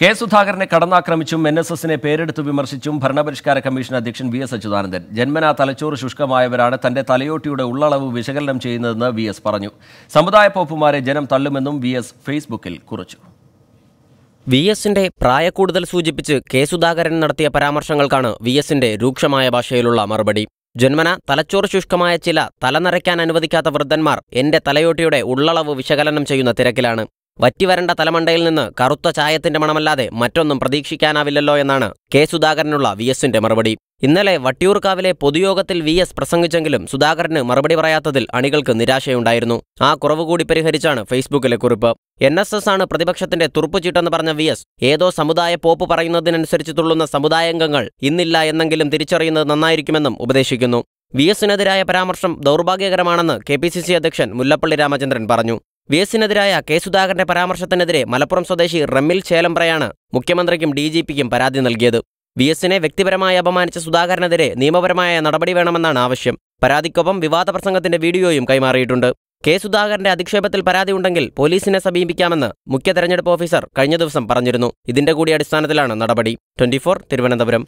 K സുധാകരനെ കടന്നാക്രമിച്ചും N S എസിനെ പേരെടുത്ത് വിമർശിച്ചും ഭരണപരിഷ്കാര കമ്മീഷൻ അധ്യക്ഷൻ വി എസ് അച്യുതാനന്ദൻ ജന്മനാ തലച്ചോറ് ശുഷ്കമായവരാണ് തന്റെ തലയോട്ടിയുടെ ഉള്ളളവ് വിശകലനം ചെയ്യുന്നതെന്ന് വി എസ് പറഞ്ഞു സമുദായ പോപ്പുമാരെ ജനം തള്ളുമെന്നും വി എസ് ഫേസ്ബുക്കിൽ കുറിച്ചു വി എസിന്റെ പ്രായക്കൂടുതൽ സൂചിപ്പിച്ച് കെ സുധാകരൻ നടത്തിയ പരാമർശങ്ങൾക്കാണ് വി എസിന്റെ രൂക്ഷമായ ഭാഷയിലുള്ള മറുപടി ജന്മന തലച്ചോറ് ശുഷ്കമായ ചില തലനിറയ്ക്കാൻ അനുവദിക്കാത്ത വൃദ്ധന്മാർ എന്റെ തലയോട്ടിയുടെ ഉള്ളളവ് വിശകലനം ചെയ്യുന്ന തിരക്കിലാണ് വറ്റിവരണ്ട തലമണ്ടയിൽ നിന്ന് കറുത്ത ചായത്തിന്റെ മണമല്ലാതെ മറ്റൊന്നും പ്രതീക്ഷിക്കാനാവില്ലല്ലോ എന്നാണ് കെ സുധാകരനുള്ള വി എസിന്റെ മറുപടി ഇന്നലെ വട്ടിയൂർക്കാവിലെ പൊതുയോഗത്തിൽ വി എസ് പ്രസംഗിച്ചെങ്കിലും സുധാകരന് മറുപടി പറയാത്തതിൽ അണികൾക്ക് നിരാശയുണ്ടായിരുന്നു ആ കുറവ് കൂടി പരിഹരിച്ചാണ് ഫേസ്ബുക്കിലെ കുറിപ്പ് എൻ എസ് എസ് ആണ് പ്രതിപക്ഷത്തിന്റെ തുറുപ്പുചീട്ടെന്ന് പറഞ്ഞ വി എസ് ഏതോ സമുദായ പോപ്പ് പറയുന്നതിനനുസരിച്ച് തുള്ളുന്ന സമുദായാംഗങ്ങൾ ഇന്നില്ല എന്നെങ്കിലും തിരിച്ചറിയുന്നത് നന്നായിരിക്കുമെന്നും ഉപദേശിക്കുന്നു വി എസിനെതിരായ പരാമർശം ദൗർഭാഗ്യകരമാണെന്ന് കെ പി സി സി അധ്യക്ഷൻ മുല്ലപ്പള്ളി രാമചന്ദ്രൻ പറഞ്ഞു വി എസിനെതിരായ കെ സുധാകരന്റെ പരാമർശത്തിനെതിരെ മലപ്പുറം സ്വദേശി റമ്മിൽ ചേലമ്പ്രയാണ് മുഖ്യമന്ത്രിക്കും ഡി ജി പിക്കും പരാതി നൽകിയത് വി എസിനെ വ്യക്തിപരമായി അപമാനിച്ച സുധാകരനെതിരെ നിയമപരമായ നടപടി വേണമെന്നാണ് ആവശ്യം പരാതിക്കൊപ്പം വിവാദ പ്രസംഗത്തിന്റെ വീഡിയോയും കൈമാറിയിട്ടുണ്ട് കെ സുധാകരന്റെ അധിക്ഷേപത്തിൽ പരാതി ഉണ്ടെങ്കിൽ പോലീസിനെ സമീപിക്കാമെന്ന് മുഖ്യ തെരഞ്ഞെടുപ്പ് ഓഫീസർ കഴിഞ്ഞ ദിവസം പറഞ്ഞിരുന്നു ഇതിന്റെ കൂടി അടിസ്ഥാനത്തിലാണ് നടപടി ട്വന്റി തിരുവനന്തപുരം